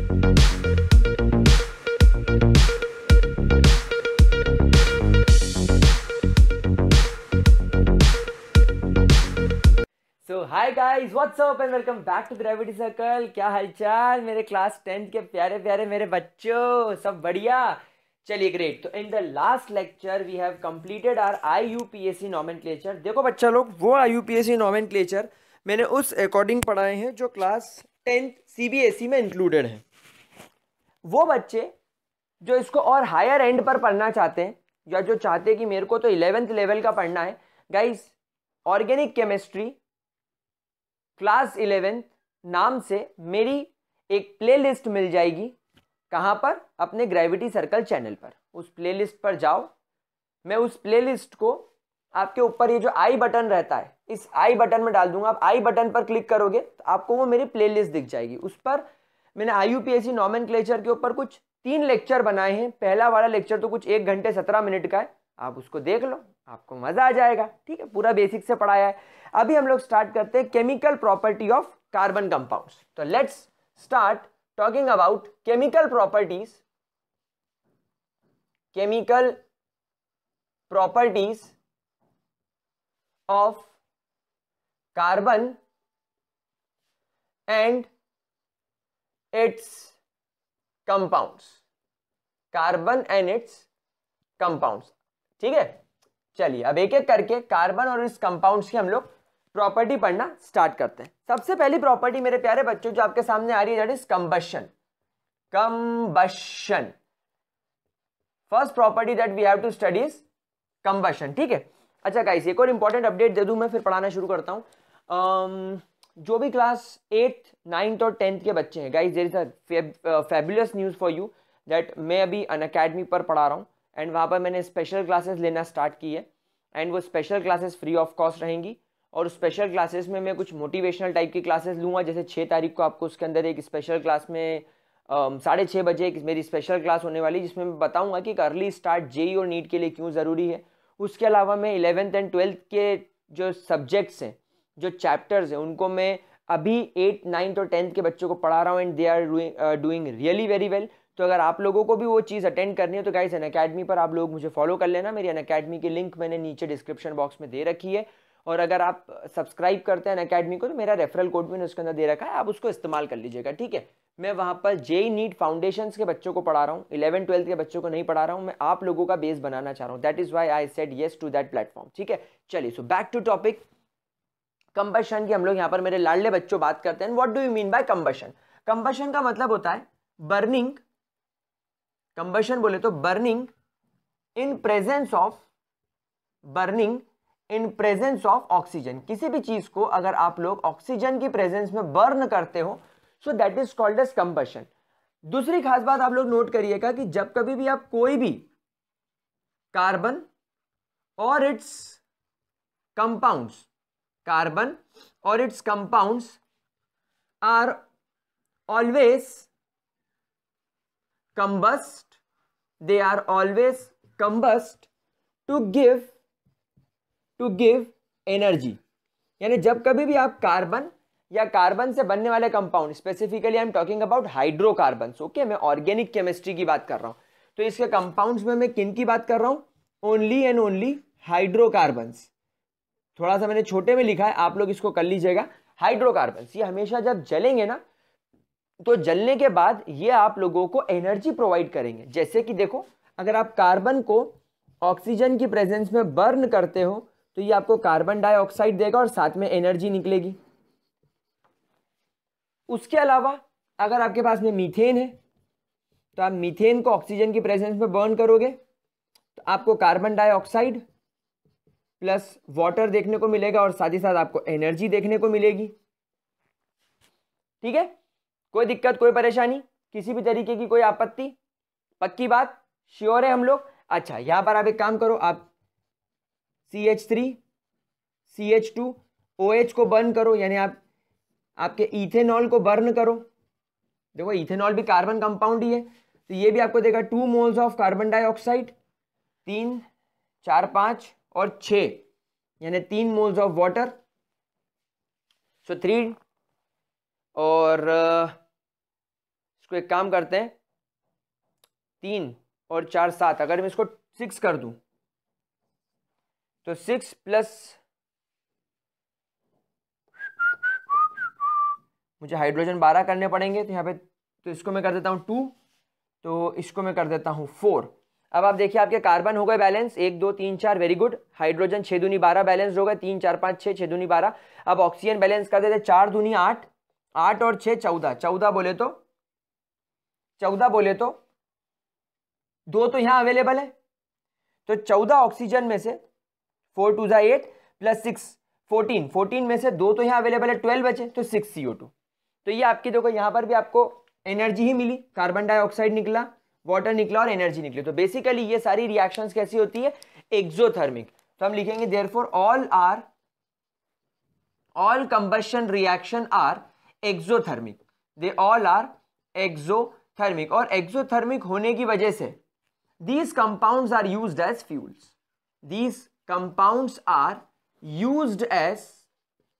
Hi guys what's up and welcome back to gravity circle क्या हालचाल मेरे क्लास टेंथ के प्यारे प्यारे मेरे बच्चों सब बढ़िया चलिए ग्रेट तो in the last lecture we have completed our I U P S C nomenclature देखो बच्चा लोग वो I U P S C nomenclature मैंने उस अकॉर्डिंग पढ़ाए हैं जो class tenth C B S E में इंक्लूडेड है वो बच्चे जो इसको और हायर एंड पर पढ़ना चाहते हैं या जो चाहते हैं कि मेरे को तो इलेवेंथ लेवल का पढ़ना है guys organic chemistry class eleventh नाम से मेरी एक प्लेलिस्ट मिल जाएगी कहाँ पर अपने ग्रेविटी सर्कल चैनल पर उस प्लेलिस्ट पर जाओ मैं उस प्लेलिस्ट को आपके ऊपर ये जो आई बटन रहता है इस आई बटन में डाल दूंगा आप आई बटन पर क्लिक करोगे तो आपको वो मेरी प्लेलिस्ट दिख जाएगी उस पर मैंने आई यू नॉमन के ऊपर कुछ तीन लेक्चर बनाए हैं पहला वाला लेक्चर तो कुछ एक घंटे सत्रह मिनट का है आप उसको देख लो आपको मज़ा आ जाएगा ठीक है पूरा बेसिक से पढ़ाया है अभी हम लोग स्टार्ट करते हैं chemical property of carbon compounds तो let's start talking about chemical properties chemical properties of carbon and its compounds carbon and its compounds ठीक है चलिए अब एक एक करके कार्बन और इस कंपाउंड्स की हम लोग प्रॉपर्टी पढ़ना स्टार्ट करते हैं सबसे पहली प्रॉपर्टी मेरे प्यारे बच्चों जो आपके सामने आ रही है that is combustion combustion first property that we have to study is combustion ठीक है अच्छा गाइस एक और इंपॉर्टेंट अपडेट दे दूं मैं फिर पढ़ाना शुरू करता हूं um, जो भी क्लास एट्थ नाइन्थ और टेंथ के बच्चे हैं guys there is a fabulous news for you that मैं अभी अन अकेडमी पर पढ़ा रहा हूँ एंड वहाँ पर मैंने स्पेशल क्लासेस लेना स्टार्ट की है एंड वो special classes free of cost रहेंगी और स्पेशल क्लासेस में मैं कुछ मोटिवेशनल टाइप की क्लासेस लूँगा जैसे छः तारीख को आपको उसके अंदर एक स्पेशल क्लास में um, साढ़े छः बजे एक मेरी स्पेशल क्लास होने वाली जिसमें मैं बताऊँगा कि एक अर्ली स्टार्ट जे और नीट के लिए क्यों ज़रूरी है उसके अलावा मैं इलेवेंथ एंड ट्वेल्थ के जो सब्जेक्ट्स हैं जो चैप्टर्स हैं उनको मैं अभी एट नाइन्थ और टेंथ के बच्चों को पढ़ा रहा हूँ and they are doing really very well तो अगर आप लोगों को भी वो चीज़ अटेंड करनी है तो गाइज एन अकेडमी पर आप लोग मुझे फॉलो कर लेना मेरी अन अकेडमी की लिंक मैंने नीचे डिस्क्रिप्शन बॉक्स में दे रखी है और अगर आप सब्सक्राइब करते हैं अन अकेडमी को तो मेरा रेफरल कोड भी उसके अंदर दे रखा है आप उसको इस्तेमाल कर लीजिएगा ठीक है मैं वहाँ पर जेई नीट फाउंडेशन के बच्चों को पढ़ा रहा हूँ इलेवन ट्वेल्थ के बच्चों को नहीं पढ़ा रहा हूँ मैं आप लोगों का बेस बनाना चाह रहा हूँ that is why I said yes to that platform ठीक है चलिए so back to topic combustion की हम लोग यहाँ पर मेरे लाडले बच्चों बात करते हैं what do you mean by combustion combustion का मतलब होता है बर्निंग कंबशन बोले तो burning in presence of burning in presence of oxygen किसी भी चीज को अगर आप लोग ऑक्सीजन की प्रेजेंस में बर्न करते हो so that is called as combustion दूसरी खास बात आप लोग नोट करिएगा कि जब कभी भी आप कोई भी कार्बन और इट्स कंपाउंड्स कार्बन और its compound are always combust they are always combust to give to give energy यानी जब कभी भी आप कार्बन या कार्बन से बनने वाले compound specifically I am talking about hydrocarbon okay मैं ऑर्गेनिक केमिस्ट्री की बात कर रहा हूं तो इसके कंपाउंड्स में मैं किन की बात कर रहा हूं ओनली एंड ओनली हाइड्रोकार्बन्स थोड़ा सा मैंने छोटे में लिखा है आप लोग इसको कर लीजिएगा हाइड्रोकार्बन ये हमेशा जब जलेंगे ना तो जलने के बाद ये आप लोगों को एनर्जी प्रोवाइड करेंगे जैसे कि देखो अगर आप कार्बन को ऑक्सीजन की प्रेजेंस में बर्न करते हो तो ये आपको कार्बन डाइऑक्साइड देगा और साथ में एनर्जी निकलेगी उसके अलावा अगर आपके पास में मीथेन है तो आप मीथेन को ऑक्सीजन की प्रेजेंस में बर्न करोगे तो आपको कार्बन डाइऑक्साइड प्लस वाटर देखने को मिलेगा और साथ ही साथ आपको एनर्जी देखने को मिलेगी ठीक है कोई दिक्कत कोई परेशानी किसी भी तरीके की कोई आपत्ति पक्की बात श्योर है हम लोग अच्छा यहाँ पर आप एक काम करो आप C H three C H two O H को बर्न करो यानी आप आपके इथेनॉल को बर्न करो देखो इथेनॉल भी कार्बन कंपाउंड ही है तो ये भी आपको देगा two moles of carbon dioxide तीन चार पाँच और छ यानी तीन moles of water so three और इसको एक काम करते हैं तीन और चार सात अगर मैं इसको सिक्स कर दूं तो सिक्स प्लस मुझे हाइड्रोजन बारह करने पड़ेंगे तो यहाँ पे तो इसको मैं कर देता हूँ टू तो इसको मैं कर देता हूँ फोर अब आप देखिए आपके कार्बन हो गए बैलेंस एक दो तीन चार वेरी गुड हाइड्रोजन छः दूनी बारह बैलेंस हो गए तीन चार पाँच छः छः दूनी बारह अब ऑक्सीजन बैलेंस कर देते चार दूनी आठ आठ और छः चौदह चौदह बोले तो चौदह बोले तो दो तो यहाँ अवेलेबल है तो चौदह ऑक्सीजन में से फोर टू जै eight plus six fourteen fourteen में से दो तो यहाँ अवेलेबल है ट्वेल्व बचे तो सिक्स सी टू तो ये आपकी देखो यहाँ पर भी आपको एनर्जी ही मिली कार्बन डाइऑक्साइड निकला वाटर निकला और एनर्जी निकली तो बेसिकली ये सारी रिएक्शन कैसी होती है एक्जोथर्मिक तो हम लिखेंगे therefore all are all combustion reaction are exothermic they all are exothermic और एक्जोथर्मिक होने की वजह से these compounds are use as fuels these compounds are use as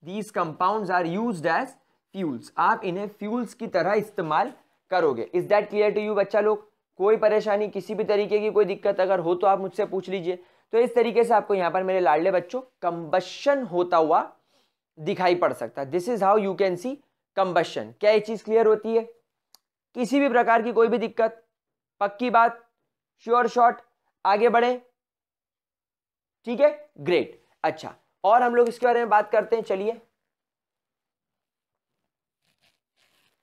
these compounds are use as fuels आप इन्हें fuels की तरह इस्तेमाल करोगे is that clear to you बच्चा लोग कोई परेशानी किसी भी तरीके की कोई दिक्कत अगर हो तो आप मुझसे पूछ लीजिए तो इस तरीके से आपको यहाँ पर मेरे लाडले बच्चों कम्बशन होता हुआ दिखाई पड़ सकता है this is how you can see combustion क्या ये चीज़ क्लियर होती है किसी भी प्रकार की कोई भी दिक्कत पक्की बात श्योर शॉर्ट आगे बढ़े ठीक है ग्रेट अच्छा और हम लोग इसके बारे में बात करते हैं चलिए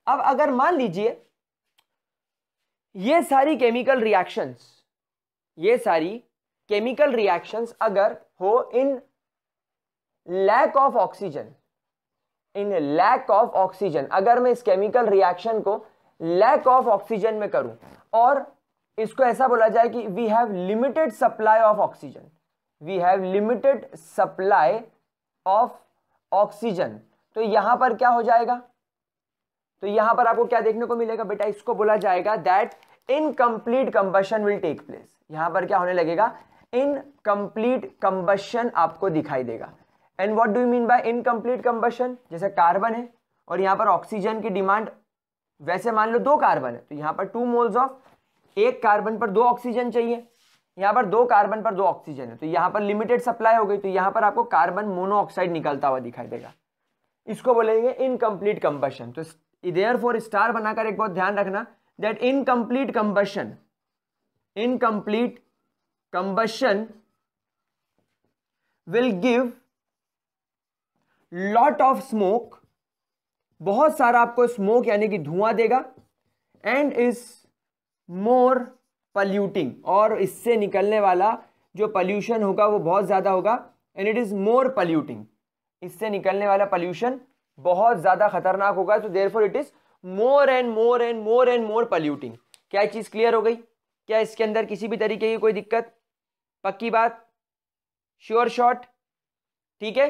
अब अगर मान लीजिए ये सारी केमिकल रिएक्शंस ये सारी केमिकल रिएक्शंस अगर हो in lack of oxygen in lack of oxygen अगर मैं इस केमिकल रिएक्शन को लैक ऑफ ऑक्सीजन में करूं और इसको ऐसा बोला जाए कि we have limited supply of oxygen we have limited supply of oxygen तो यहां पर क्या हो जाएगा तो यहां पर आपको क्या देखने को मिलेगा बेटा इसको बोला जाएगा that incomplete combustion will take place यहां पर क्या होने लगेगा इनकम्प्लीट कंबशन आपको दिखाई देगा and what do you mean by incomplete combustion जैसे कार्बन है और यहां पर ऑक्सीजन की डिमांड वैसे मान लो दो कार्बन है तो यहां पर टू मोल्स ऑफ एक कार्बन पर दो ऑक्सीजन चाहिए यहां पर दो कार्बन पर दो ऑक्सीजन है तो यहां पर लिमिटेड सप्लाई हो गई तो यहां पर आपको कार्बन मोनोऑक्साइड निकलता हुआ दिखाई देगा इसको बोलेंगे इनकम्प्लीट कंबशन तो देयर फॉर स्टार बनाकर एक बहुत ध्यान रखना that incomplete combustion incomplete combustion will give lot of smoke बहुत सारा आपको स्मोक यानी कि धुआं देगा एंड इज मोर पल्यूटिंग और इससे निकलने वाला जो पल्यूशन होगा वो बहुत ज़्यादा होगा and it is more polluting इससे निकलने वाला पल्यूशन बहुत ज़्यादा खतरनाक होगा तो there it is more and more and more and more polluting क्या चीज़ क्लियर हो गई क्या इसके अंदर किसी भी तरीके की कोई दिक्कत पक्की बात श्योर शॉट ठीक है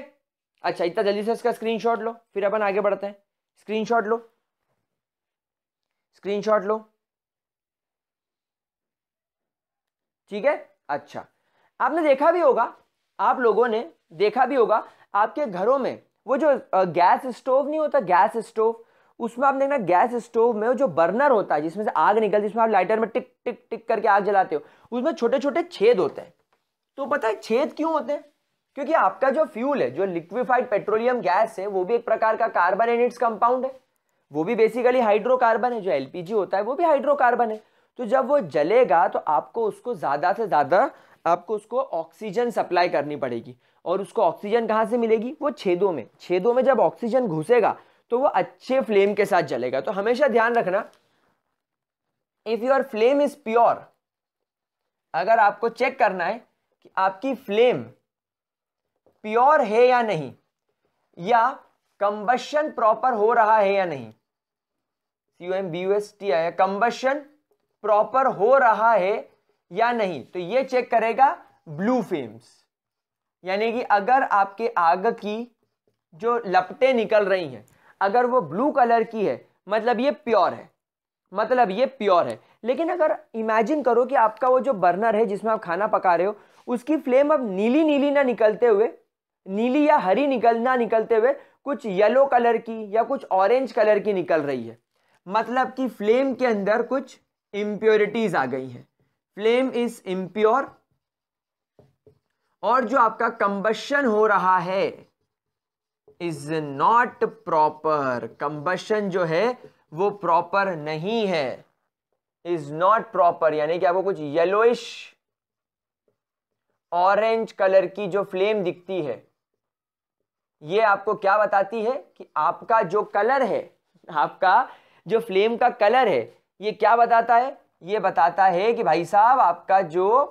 अच्छा इतना जल्दी से इसका स्क्रीनशॉट लो फिर अपन आगे बढ़ते हैं स्क्रीनशॉट लो स्क्रीनशॉट लो ठीक है अच्छा आपने देखा भी होगा आप लोगों ने देखा भी होगा आपके घरों में वो जो गैस स्टोव नहीं होता गैस स्टोव उसमें आप देखना गैस स्टोव में जो बर्नर होता है जिसमें से आग निकलती है आप लाइटर में टिक टिक टिक करके आग जलाते हो उसमें छोटे छोटे छेद होते हैं तो पता है छेद क्यों होते हैं क्योंकि आपका जो फ्यूल है जो लिक्विफाइड पेट्रोलियम गैस है वो भी एक प्रकार का कार्बन एंड इट्स कंपाउंड है वो भी बेसिकली हाइड्रोकार्बन है जो एलपीजी होता है वो भी हाइड्रोकार्बन है तो जब वो जलेगा तो आपको उसको ज़्यादा से ज़्यादा आपको उसको ऑक्सीजन सप्लाई करनी पड़ेगी और उसको ऑक्सीजन कहाँ से मिलेगी वो छेदों में छेदों में जब ऑक्सीजन घुसेगा तो वो अच्छे फ्लेम के साथ जलेगा तो हमेशा ध्यान रखना if your flame is pure अगर आपको चेक करना है कि आपकी फ्लेम प्योर है या नहीं या कंबशन प्रॉपर हो रहा है या नहीं C M B S T आया कंबशन प्रॉपर हो रहा है या नहीं तो ये चेक करेगा ब्लू फ्लेम्स यानी कि अगर आपके आग की जो लपटें निकल रही हैं अगर वो ब्लू कलर की है मतलब ये प्योर है मतलब ये प्योर है लेकिन अगर इमेजिन करो कि आपका वो जो बर्नर है जिसमें आप खाना पका रहे हो उसकी फ्लेम अब नीली नीली ना निकलते हुए नीली या हरी निकल ना निकलते हुए कुछ येलो कलर की या कुछ ऑरेंज कलर की निकल रही है मतलब कि फ्लेम के अंदर कुछ इम्प्योरिटीज आ गई हैं फ्लेम इज इम्प्योर और जो आपका कंबशन हो रहा है इज नॉट प्रॉपर कंबशन जो है वो प्रॉपर नहीं है इज नॉट प्रॉपर यानी कि आपको कुछ येलोइश ऑरेंज कलर की जो फ्लेम दिखती है ये आपको क्या बताती है कि आपका जो कलर है आपका जो फ्लेम का कलर है ये क्या बताता है ये बताता है कि भाई साहब आपका जो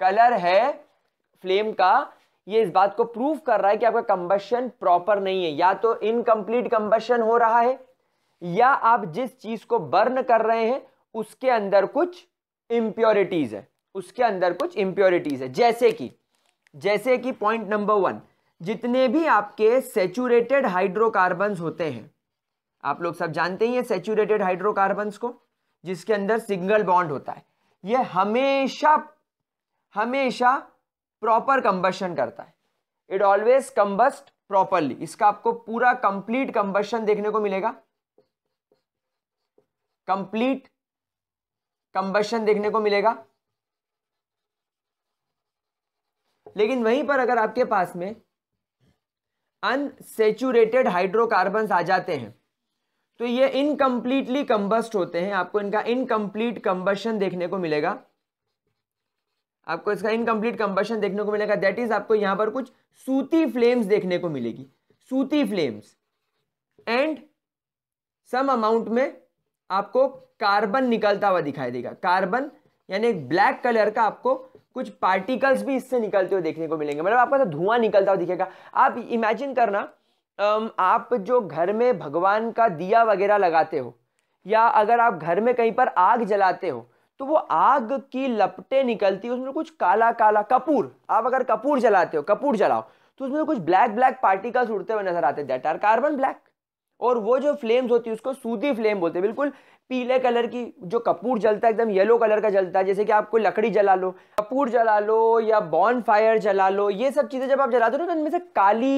कलर है फ्लेम का ये इस बात को प्रूफ कर रहा है कि आपका कंबशन प्रॉपर नहीं है या तो इनकम्प्लीट कंबशन हो रहा है या आप जिस चीज को बर्न कर रहे हैं उसके अंदर कुछ इंप्योरिटीज है उसके अंदर कुछ इंप्योरिटीज है जैसे कि जैसे कि पॉइंट नंबर वन जितने भी आपके सेचूरेटेड हाइड्रोकार्बन होते हैं आप लोग सब जानते ही हैं सेचूरेटेड हाइड्रोकार्बन को जिसके अंदर सिंगल बॉन्ड होता है ये हमेशा हमेशा प्रॉपर कंबशन करता है इट ऑलवेज कंबस्ट प्रॉपरली इसका आपको पूरा कंप्लीट कंबशन देखने को मिलेगा कंप्लीट कंबशन देखने को मिलेगा लेकिन वहीं पर अगर आपके पास में अनसेचुरेटेड हाइड्रोकार्बन आ जाते हैं तो ये इनकम्प्लीटली कंबस्ट होते हैं आपको इनका इनकम्प्लीट कंबशन देखने को मिलेगा आपको इसका इनकम्प्लीट कंबशन देखने को मिलेगा दैट इज आपको यहां पर कुछ सूती फ्लेम्स देखने को मिलेगी सूती फ्लेम्स एंड सम अमाउंट में आपको कार्बन निकलता हुआ दिखाई देगा कार्बन यानी ब्लैक कलर का आपको कुछ पार्टिकल्स भी इससे निकलते हुए देखने को मिलेंगे मतलब आपका तो धुआं निकलता हुआ दिखेगा आप इमेजिन करना आप जो घर में भगवान का दिया वगैरह लगाते हो या अगर आप घर में कहीं पर आग जलाते हो तो वो आग की लपटे निकलती है उसमें कुछ काला काला कपूर आप अगर कपूर जलाते हो कपूर जलाओ तो उसमें तो कुछ ब्लैक ब्लैक पार्टिकल्स उड़ते हुए नजर आते हैं आर कार्बन ब्लैक और वो जो फ्लेम्स होती है उसको सूदी फ्लेम बोलते हैं बिल्कुल पीले कलर की जो कपूर जलता है एकदम येलो कलर का जलता है जैसे कि आप कोई लकड़ी जला लो कपूर जला लो या बॉन फायर जला लो ये सब चीज़ें जब आप जलाते हो ना तो इनमें से काली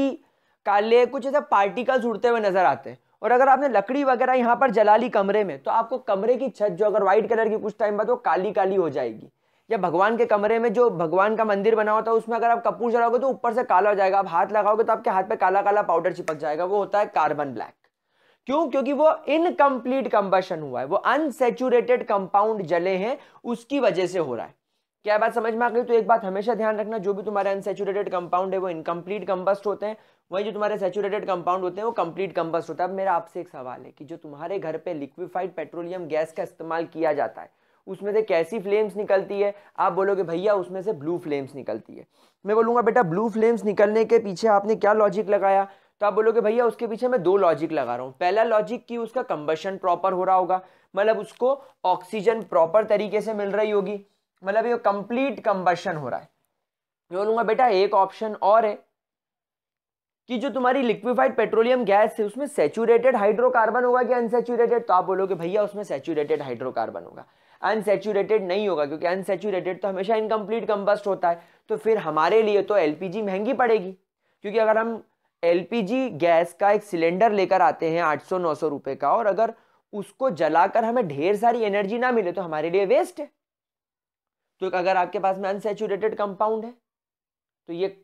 काले कुछ ऐसे पार्टिकल्स उड़ते हुए नजर आते हैं और अगर आपने लकड़ी वगैरह यहाँ पर जला ली कमरे में तो आपको कमरे की छत जो अगर व्हाइट कलर की कुछ टाइम बाद वो काली काली हो जाएगी या भगवान के कमरे में जो भगवान का मंदिर बना होता है उसमें अगर आप कपूर जलाओगे तो ऊपर से काला हो जाएगा आप हाथ लगाओगे तो आपके हाथ पे काला काला पाउडर चिपक जाएगा वो होता है कार्बन ब्लैक क्यों क्योंकि वो इनकम्प्लीट कंबशन हुआ है वो अनसेचुरेटेड कंपाउंड जले हैं उसकी वजह से हो रहा है क्या बात समझ में आ गई तो एक बात हमेशा ध्यान रखना जो भी तुम्हारे अनसेचुरेटेड कंपाउंड है वो इनकम्प्लीट कंबस्ट होते हैं वही जो तुम्हारे सेचुरेटेड कंपाउंड होते हैं वो कंप्लीट कंबस्ट होता है अब मेरा आपसे एक सवाल है कि जो तुम्हारे घर पे लिक्विफाइड पेट्रोलियम गैस का इस्तेमाल किया जाता है उसमें से कैसी फ्लेम्स निकलती है आप बोलोगे भैया उसमें से ब्लू फ्लेम्स निकलती है मैं बोलूँगा बेटा ब्लू फ्लेम्स निकलने के पीछे आपने क्या लॉजिक लगाया तो आप बोलोगे भैया उसके पीछे मैं दो लॉजिक लगा रहा हूँ पहला लॉजिक कि उसका कंबशन प्रॉपर हो रहा होगा मतलब उसको ऑक्सीजन प्रॉपर तरीके से मिल रही होगी मतलब ये कंप्लीट कंबर्शन हो रहा है मैं बोलूँगा बेटा एक ऑप्शन और है कि जो तुम्हारी लिक्विफाइड पेट्रोलियम गैस है उसमें सेचूरेटेड हाइड्रोकार्बन होगा कि अनसेचूरेटेड तो आप बोलोगे भैया उसमें सेचूरेटेड हाइड्रोकार्बन होगा अनसेचूरेटेड नहीं होगा क्योंकि अनसेचूरेटेड तो हमेशा इनकम्प्लीट कम्बस्ट होता है तो फिर हमारे लिए तो एल महंगी पड़ेगी क्योंकि अगर हम एल गैस का एक सिलेंडर लेकर आते हैं आठ सौ नौ सौ रुपये का और अगर उसको जलाकर हमें ढेर सारी एनर्जी ना मिले तो हमारे लिए वेस्ट है तो अगर आपके पास में अनसेचुरेटेड कंपाउंड है तो ये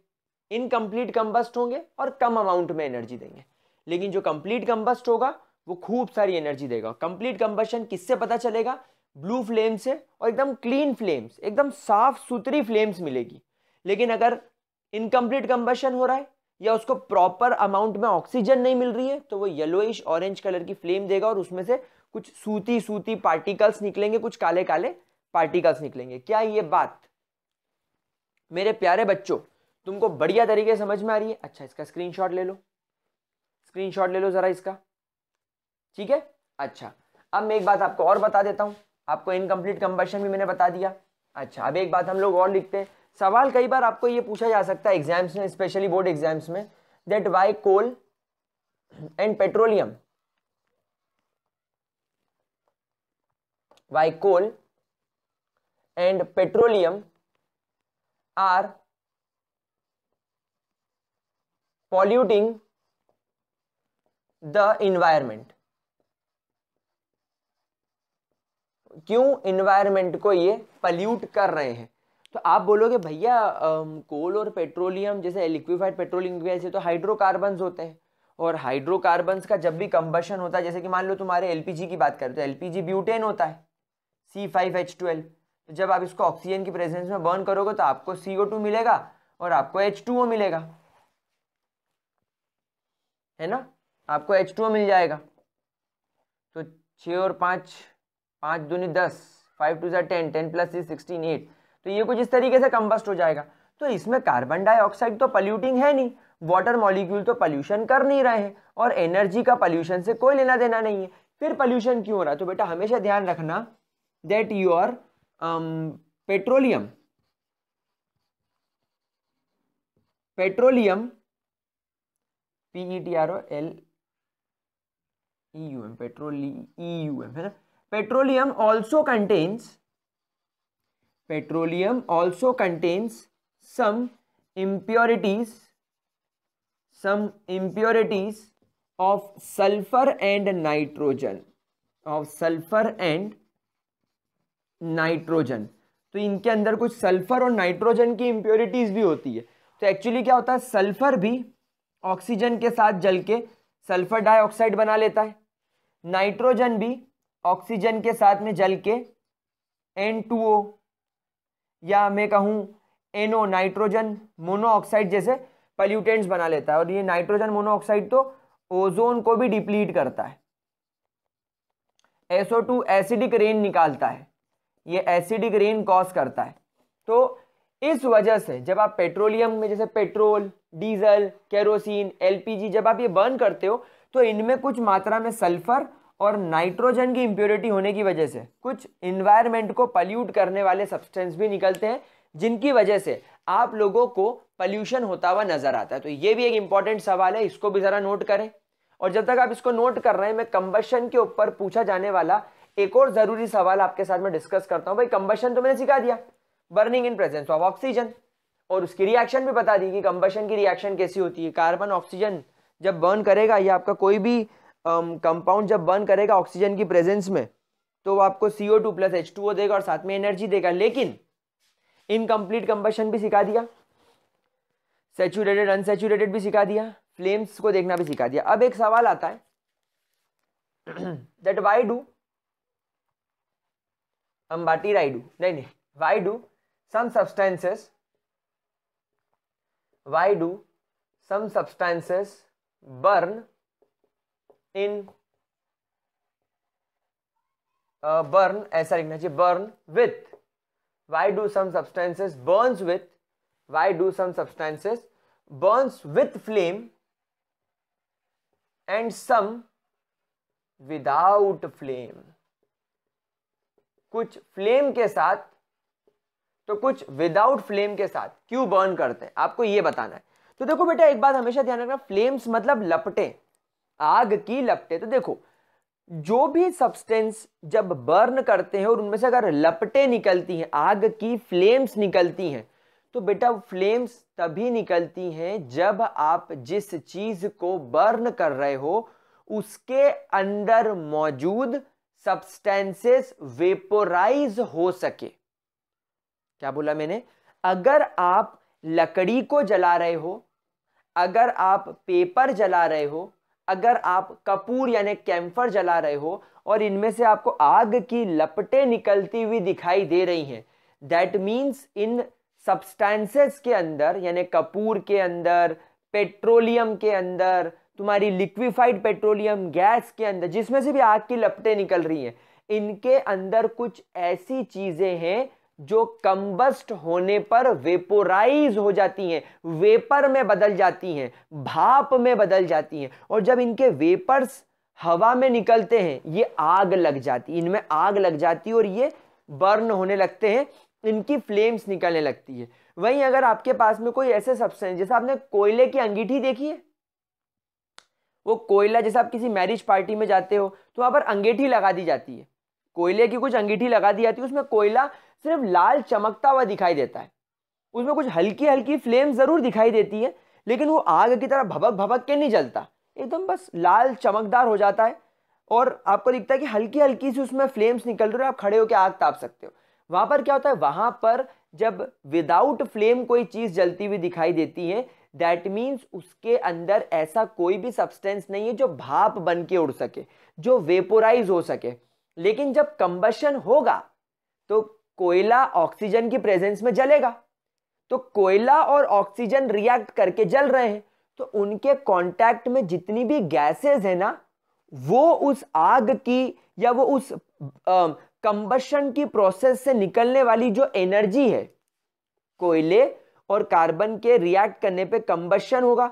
इनकम्प्लीट कंबस्ट होंगे और कम अमाउंट में एनर्जी देंगे लेकिन जो कंप्लीट कंबस्ट होगा वो खूब सारी एनर्जी देगा कंप्लीट कंबस्टन किससे पता चलेगा ब्लू फ्लेम से और एकदम क्लीन फ्लेम्स एकदम साफ सुथरी फ्लेम्स मिलेगी लेकिन अगर इनकम्प्लीट कंबस्टन हो रहा है या उसको प्रॉपर अमाउंट में ऑक्सीजन नहीं मिल रही है तो वो येलोइश ऑरेंज कलर की फ्लेम देगा और उसमें से कुछ सूती सूती पार्टिकल्स निकलेंगे कुछ काले काले पार्टिकल्स निकलेंगे क्या ये बात मेरे प्यारे बच्चों तुमको बढ़िया तरीके से समझ में आ रही है अच्छा इसका स्क्रीनशॉट ले लो स्क्रीनशॉट ले लो ज़रा इसका ठीक है अच्छा अब मैं एक बात आपको और बता देता हूँ आपको इनकम्प्लीट कंबशन भी मैंने बता दिया अच्छा अब एक बात हम लोग और लिखते हैं सवाल कई बार आपको ये पूछा जा सकता है एग्जाम्स में स्पेशली बोर्ड एग्जाम्स में that why coal and petroleum why coal and petroleum are polluting the environment क्यों इन्वायरमेंट को ये पल्यूट कर रहे हैं तो आप बोलोगे भैया कोल और पेट्रोलियम जैसे लिक्विफाइड पेट्रोलियम जैसे तो हाइड्रोकार्बन्स होते हैं और हाइड्रोकार्बन्स का जब भी कंबशन होता है जैसे कि मान लो तुम्हारे एलपीजी की बात करें तो एलपीजी ब्यूटेन होता है सी फाइव एच ट्वेल्व तो जब आप इसको ऑक्सीजन की प्रेजेंस में बर्न करोगे तो आपको सी मिलेगा और आपको एच मिलेगा है ना आपको एच मिल जाएगा तो छः और पाँच पाँच दूनी दस फाइव टू जै ten ten plus three sixteen eight तो ये कुछ इस तरीके से कम्बस्ट हो जाएगा तो इसमें कार्बन डाइऑक्साइड तो पल्यूटिंग है नहीं वाटर मॉलिक्यूल तो पल्यूशन कर नहीं रहे हैं और एनर्जी का पल्यूशन से कोई लेना देना नहीं है फिर पल्यूशन क्यों हो रहा है तो बेटा हमेशा ध्यान रखना that are um, petroleum petroleum p e t r o l e u m petroleum petroleum u m petroleum also contains petroleum also contains some impurities some impurities of sulfur and nitrogen of sulfur and nitrogen तो इनके अंदर कुछ sulphur और nitrogen की impurities भी होती है तो एक्चुअली क्या होता है सल्फर भी ऑक्सीजन के साथ जल के सल्फर डाइऑक्साइड बना लेता है नाइट्रोजन भी ऑक्सीजन के साथ में जल के N2O या मैं कहूँ NO नाइट्रोजन मोनोऑक्साइड जैसे पल्यूटेंट्स बना लेता है और ये नाइट्रोजन मोनोऑक्साइड तो ओजोन को भी डिप्लीट करता है SO2 एसिडिक रेन निकालता है ये एसिडिक रेन कॉज करता है तो इस वजह से जब आप पेट्रोलियम में जैसे पेट्रोल डीजल केरोसिन एलपीजी जब आप ये बर्न करते हो तो इनमें कुछ मात्रा में सल्फर और नाइट्रोजन की इम्प्योरिटी होने की वजह से कुछ इन्वायरमेंट को पल्यूट करने वाले सब्सटेंस भी निकलते हैं जिनकी वजह से आप लोगों को पल्यूशन होता हुआ नजर आता है तो ये भी एक इंपॉर्टेंट सवाल है इसको भी ज़रा नोट करें और जब तक आप इसको नोट कर रहे हैं मैं कंबशन के ऊपर पूछा जाने वाला एक और जरूरी सवाल आपके साथ में डिस्कस करता हूँ भाई कंबशन तो मैंने सिखा दिया burning in presence of oxygen और उसकी रिएक्शन भी बता दी कि कंबशन की रिएक्शन कैसी होती है कार्बन ऑक्सीजन जब बर्न करेगा या आपका कोई भी कंपाउंड um, जब बर्न करेगा ऑक्सीजन की प्रेजेंस में तो वो आपको C O two plus H two O देगा और साथ में एनर्जी देगा लेकिन इनकम्प्लीट कंबशन भी सिखा दिया सेचूरेटेड अनसेचूरेटेड भी सिखा दिया फ्लेम्स को देखना भी सिखा दिया अब एक सवाल आता है that why do Ambati Rayudu नहीं why do some substances why do some substances burn in burn ऐसा लिखना चाहिए burn with why do some substances burns with why do some substances burns with flame and some without flame कुछ flame के साथ तो कुछ without flame के साथ क्यों बर्न करते हैं आपको ये बताना है तो देखो बेटा एक बात हमेशा ध्यान रखना फ्लेम्स मतलब लपटे आग की लपटे तो देखो जो भी सब्सटेंस जब बर्न करते हैं और उनमें से अगर लपटे निकलती हैं आग की फ्लेम्स निकलती हैं तो बेटा फ्लेम्स तभी निकलती हैं जब आप जिस चीज को बर्न कर रहे हो उसके अंदर मौजूद सब्सटेंसेस वेपोराइज हो सके क्या बोला मैंने अगर आप लकड़ी को जला रहे हो अगर आप पेपर जला रहे हो अगर आप कपूर यानी कैम्फर जला रहे हो और इनमें से आपको आग की लपटें निकलती हुई दिखाई दे रही हैं दैट मीन्स इन सब्सटेंसेस के अंदर यानी कपूर के अंदर पेट्रोलियम के अंदर तुम्हारी लिक्विफाइड पेट्रोलियम गैस के अंदर जिसमें से भी आग की लपटें निकल रही हैं इनके अंदर कुछ ऐसी चीज़ें हैं जो कम्बस्ट होने पर वेपोराइज हो जाती हैं वेपर में बदल जाती हैं भाप में बदल जाती हैं और जब इनके वेपर्स हवा में निकलते हैं ये आग लग जाती है इनमें आग लग जाती है और ये बर्न होने लगते हैं इनकी फ्लेम्स निकलने लगती है वहीं अगर आपके पास में कोई ऐसे सब्सटेंस जैसे आपने कोयले की अंगीठी देखी है वो कोयला जैसे आप किसी मैरिज पार्टी में जाते हो तो वहाँ पर अंगेठी लगा दी जाती है कोयले की कुछ अंगेठी लगा दी जाती है उसमें कोयला सिर्फ लाल चमकता हुआ दिखाई देता है उसमें कुछ हल्की हल्की फ्लेम ज़रूर दिखाई देती है लेकिन वो आग की तरह भभक भभक के नहीं जलता एकदम बस लाल चमकदार हो जाता है और आपको दिखता है कि हल्की हल्की सी उसमें फ्लेम्स निकल रही है आप खड़े होकर आग ताप सकते हो वहाँ पर क्या होता है वहाँ पर जब विदाउट फ्लेम कोई चीज़ जलती हुई दिखाई देती है दैट मीन्स उसके अंदर ऐसा कोई भी सब्सटेंस नहीं है जो भाप बन के उड़ सके जो वेपोराइज हो सके लेकिन जब कंबशन होगा तो कोयला ऑक्सीजन की प्रेजेंस में जलेगा तो कोयला और ऑक्सीजन रिएक्ट करके जल रहे हैं तो उनके कांटेक्ट में जितनी भी गैसेस है ना वो उस आग की या वो उस कंबशन की प्रोसेस से निकलने वाली जो एनर्जी है कोयले और कार्बन के रिएक्ट करने पे कंबशन होगा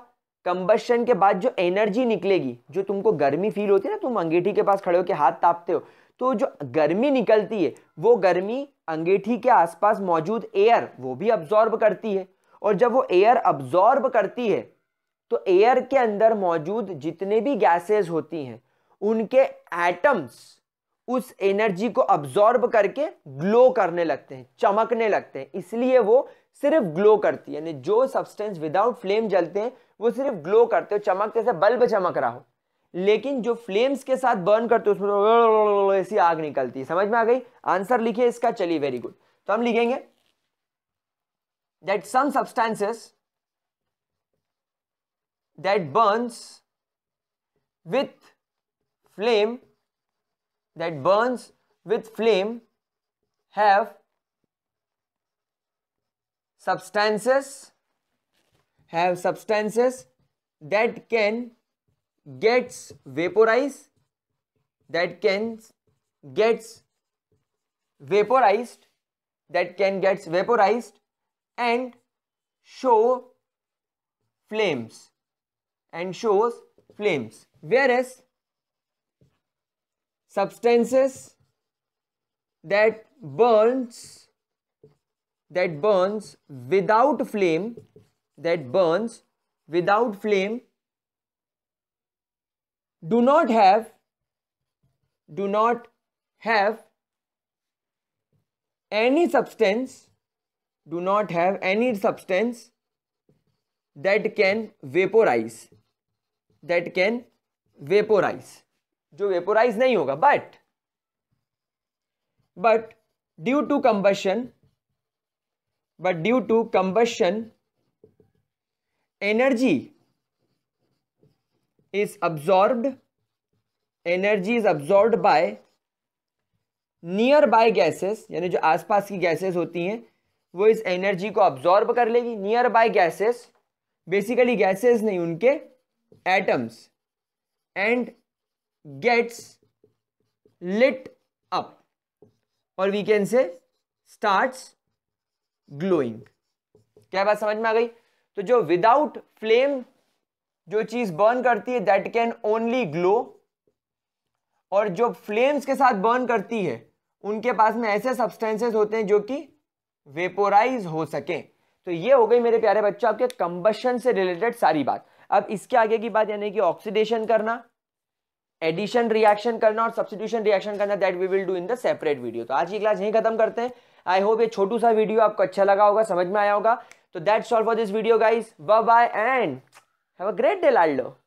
कंबशन के बाद जो एनर्जी निकलेगी जो तुमको गर्मी फील होती है ना तुम अंगीठी के पास खड़े होकर हाथ तापते हो तो जो गर्मी निकलती है वो गर्मी अंगीठी के आसपास मौजूद एयर वो भी अब्जॉर्ब करती है और जब वो एयर अब्जॉर्ब करती है तो एयर के अंदर मौजूद जितने भी गैसेस होती हैं उनके एटम्स उस एनर्जी को अब्जॉर्ब करके ग्लो करने लगते हैं चमकने लगते हैं इसलिए वो सिर्फ ग्लो करती है यानी जो सब्सटेंस विदाउट फ्लेम जलते हैं वो सिर्फ ग्लो करते हो चमकते से बल्ब चमक रहा हो लेकिन जो फ्लेम्स के साथ बर्न करते हो उसमें तो ऐसी आग निकलती है समझ में आ गई आंसर लिखिए इसका चलिए वेरी गुड तो हम लिखेंगे that some substances that burns with flame that burns with flame have substances have substances that can gets vaporized that can gets vaporized that can gets vaporized and show flames and shows flames whereas substances that burns that burns without flame that burns without flame do not have do not have any substance do not have any substance that can vaporize that can vaporize जो vaporize नहीं होगा But, but due to combustion. But due to combustion energy is absorbed energy is absorbed by nearby gases यानी जो आसपास की gases होती हैं वो इस एनर्जी को अब्जॉर्ब कर लेगी nearby gases basically gases नहीं उनके atoms and gets lit up और we can say starts glowing क्या बात समझ में आ गई तो जो विदाउट फ्लेम जो चीज बर्न करती है दैट कैन ओनली ग्लो और जो फ्लेम्स के साथ बर्न करती है उनके पास में ऐसे सब्सटेंसेस होते हैं जो कि वेपोराइज हो सके तो ये हो गई मेरे प्यारे बच्चों आपके कंबशन से रिलेटेड सारी बात अब इसके आगे की बात यानी कि ऑक्सीडेशन करना एडिशन रिएक्शन करना और सब्सिट्यूशन रिएक्शन करना that we will do in the separate video तो आज की क्लास यही खत्म करते हैं आई होप ये छोटू सा वीडियो आपको अच्छा लगा होगा समझ में आया होगा तो that's all for this video guys bye and have a great day लाल्डो